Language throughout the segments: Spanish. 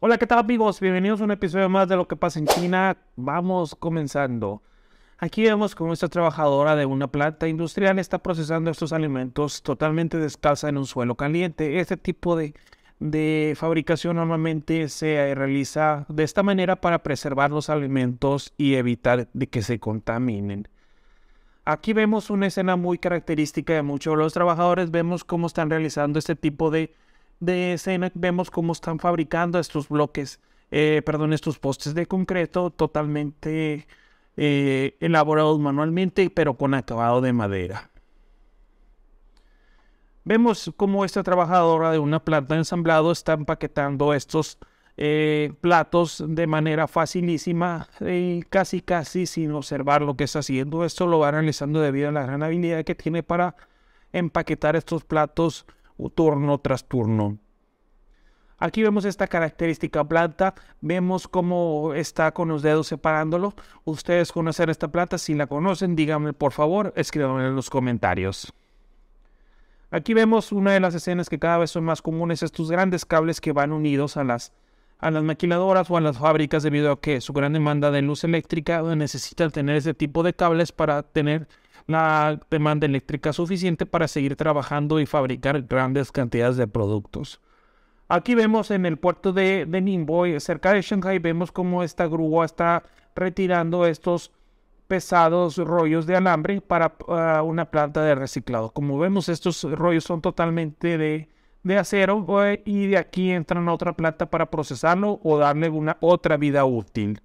Hola, ¿qué tal amigos? Bienvenidos a un episodio más de Lo que pasa en China. Vamos comenzando. Aquí vemos cómo esta trabajadora de una planta industrial está procesando estos alimentos totalmente descalza en un suelo caliente. Este tipo de, de fabricación normalmente se realiza de esta manera para preservar los alimentos y evitar de que se contaminen. Aquí vemos una escena muy característica de muchos de los trabajadores. Vemos cómo están realizando este tipo de de escena vemos cómo están fabricando estos bloques, eh, perdón, estos postes de concreto totalmente eh, elaborados manualmente, pero con acabado de madera. Vemos cómo esta trabajadora de una planta de ensamblado está empaquetando estos eh, platos de manera facilísima, y casi casi sin observar lo que está haciendo. Esto lo va realizando debido a la gran habilidad que tiene para empaquetar estos platos turno tras turno. Aquí vemos esta característica planta, vemos cómo está con los dedos separándolo. Ustedes conocen esta planta, si la conocen, díganme por favor, escríbanme en los comentarios. Aquí vemos una de las escenas que cada vez son más comunes, estos grandes cables que van unidos a las, a las maquiladoras o a las fábricas debido a que su gran demanda de luz eléctrica necesitan tener ese tipo de cables para tener la demanda eléctrica suficiente para seguir trabajando y fabricar grandes cantidades de productos. Aquí vemos en el puerto de, de Ningbo, eh, cerca de Shanghai, vemos cómo esta grúa está retirando estos pesados rollos de alambre para ah, una planta de reciclado. Como vemos, estos rollos son totalmente de, acero eh, y de aquí entran a otra planta para procesarlo o darle una otra vida útil.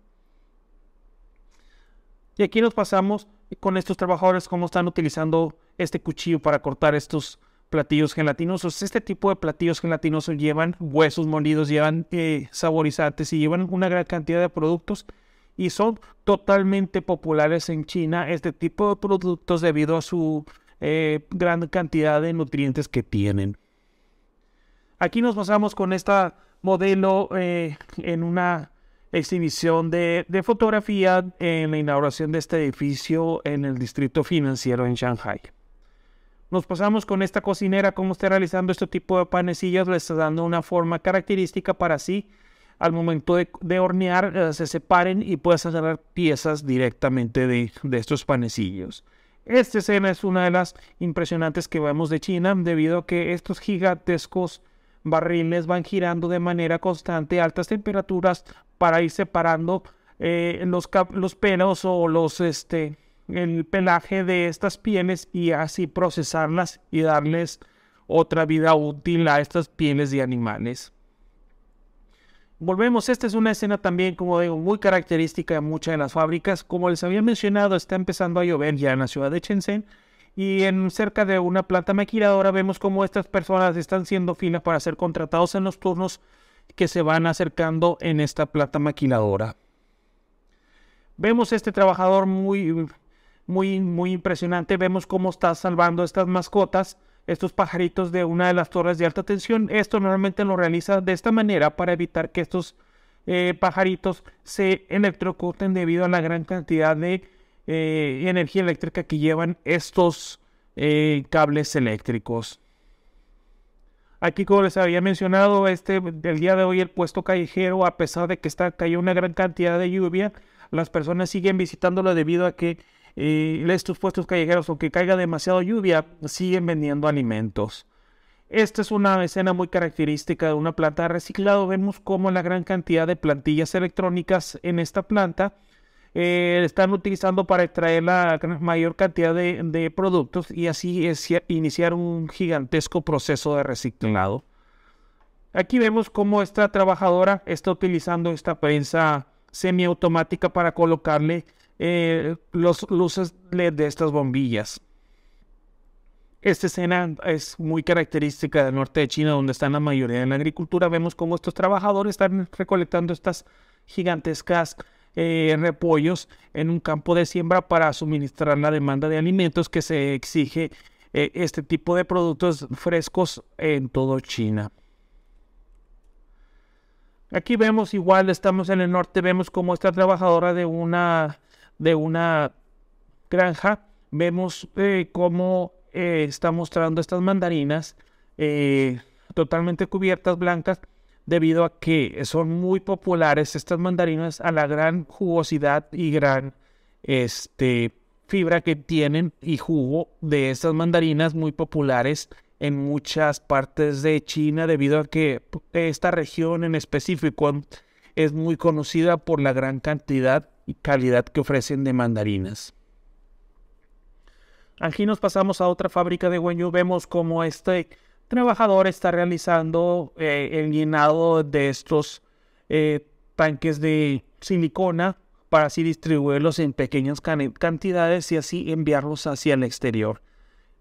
Y aquí nos pasamos con estos trabajadores cómo están utilizando este cuchillo para cortar estos platillos gelatinosos. Este tipo de platillos gelatinosos llevan huesos molidos, llevan eh, saborizantes y llevan una gran cantidad de productos y son totalmente populares en China este tipo de productos debido a su eh, gran cantidad de nutrientes que tienen. Aquí nos basamos con esta modelo eh, en una exhibición de, fotografía en la inauguración de este edificio en el distrito financiero en Shanghai. Nos pasamos con esta cocinera, cómo está realizando este tipo de panecillos, le está dando una forma característica para así, al momento de, hornear, eh, se separen y puedes hacer piezas directamente de estos panecillos. Esta escena es una de las impresionantes que vemos de China, debido a que estos gigantescos barriles van girando de manera constante altas temperaturas para ir separando eh, los, los pelos o los este el pelaje de estas pieles y así procesarlas y darles otra vida útil a estas pieles de animales. Volvemos, esta es una escena también, como digo, muy característica de muchas de las fábricas. Como les había mencionado, está empezando a llover ya en la ciudad de Shenzhen y en cerca de una planta maquiladora vemos cómo estas personas están siendo finas para ser contratados en los turnos que se van acercando en esta planta maquiladora. Vemos este trabajador muy, muy, muy impresionante. Vemos cómo está salvando estas mascotas, estos pajaritos de una de las torres de alta tensión. Esto normalmente lo realiza de esta manera para evitar que estos eh, pajaritos se electrocuten debido a la gran cantidad de eh, energía eléctrica que llevan estos eh, cables eléctricos. Aquí, como les había mencionado, este, el día de hoy el puesto callejero, a pesar de que está, cayó una gran cantidad de lluvia, las personas siguen visitándolo debido a que eh, estos puestos callejeros, aunque caiga demasiada lluvia, siguen vendiendo alimentos. Esta es una escena muy característica de una planta de reciclado. Vemos cómo la gran cantidad de plantillas electrónicas en esta planta eh, están utilizando para extraer la mayor cantidad de, productos y así iniciar un gigantesco proceso de reciclado. Aquí vemos cómo esta trabajadora está utilizando esta prensa semiautomática para colocarle las eh, los luces LED de estas bombillas. Esta escena es muy característica del norte de China, donde está la mayoría de la agricultura. Vemos cómo estos trabajadores están recolectando estas gigantescas en eh, repollos en un campo de siembra para suministrar la demanda de alimentos que se exige eh, este tipo de productos frescos en todo China. Aquí vemos igual, estamos en el norte, vemos como esta trabajadora de una, de una granja, vemos eh, cómo está mostrando estas mandarinas totalmente cubiertas blancas debido a que son muy populares estas mandarinas a la gran jugosidad y gran este, fibra que tienen y jugo de estas mandarinas muy populares en muchas partes de China debido a que esta región en específico es muy conocida por la gran cantidad y calidad que ofrecen de mandarinas. Aquí nos pasamos a otra fábrica de Wenyu, vemos como este trabajador está realizando eh, el llenado de estos eh, tanques de silicona para así distribuirlos en pequeñas cantidades y así enviarlos hacia el exterior.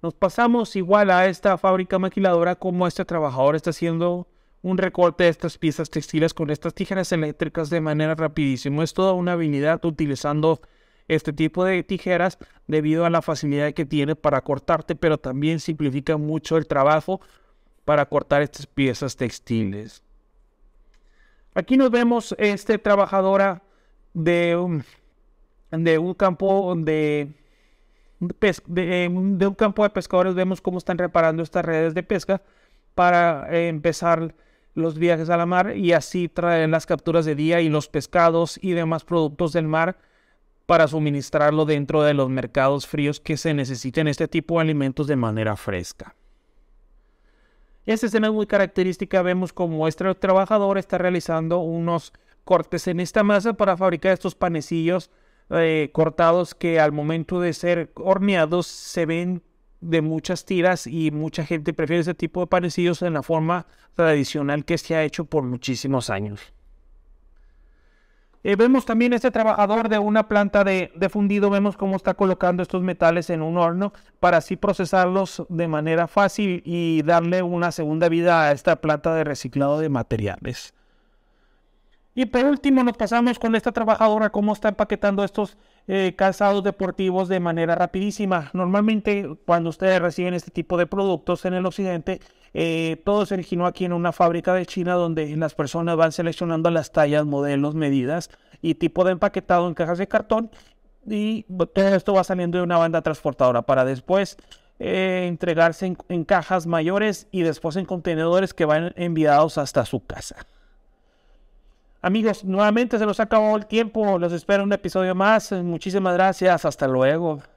Nos pasamos igual a esta fábrica maquiladora como este trabajador está haciendo un recorte de estas piezas textiles con estas tijeras eléctricas de manera rapidísima. Es toda una habilidad utilizando este tipo de tijeras debido a la facilidad que tiene para cortarte, pero también simplifica mucho el trabajo para cortar estas piezas textiles. Aquí nos vemos este trabajadora de un, de un campo de, de, un campo de pescadores. Vemos cómo están reparando estas redes de pesca para eh, empezar los viajes a la mar y así traen las capturas de día y los pescados y demás productos del mar para suministrarlo dentro de los mercados fríos que se necesiten este tipo de alimentos de manera fresca. Esta escena es muy característica, vemos como nuestro trabajador está realizando unos cortes en esta masa para fabricar estos panecillos eh, cortados que al momento de ser horneados se ven de muchas tiras y mucha gente prefiere ese tipo de panecillos en la forma tradicional que se ha hecho por muchísimos años. Eh, vemos también este trabajador de una planta de, fundido, vemos cómo está colocando estos metales en un horno para así procesarlos de manera fácil y darle una segunda vida a esta planta de reciclado de materiales. Y por último nos pasamos con esta trabajadora, cómo está empaquetando estos eh, calzados deportivos de manera rapidísima. Normalmente cuando ustedes reciben este tipo de productos en el occidente, eh, todo se originó aquí en una fábrica de China donde las personas van seleccionando las tallas, modelos, medidas y tipo de empaquetado en cajas de cartón y todo esto va saliendo de una banda transportadora para después eh, entregarse en, en, cajas mayores y después en contenedores que van enviados hasta su casa. Amigos, nuevamente se nos acabó el tiempo. Los espero en un episodio más. Muchísimas gracias. Hasta luego.